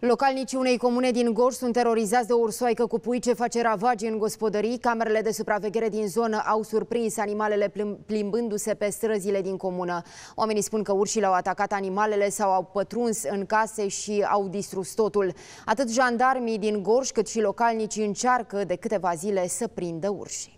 Localnicii unei comune din Gorj sunt terorizați de o ursoaică cu pui ce face ravagii în gospodării. Camerele de supraveghere din zonă au surprins animalele plimbându-se pe străzile din comună. Oamenii spun că urșii le au atacat animalele sau au pătruns în case și au distrus totul. Atât jandarmii din Gorj cât și localnicii încearcă de câteva zile să prindă urșii.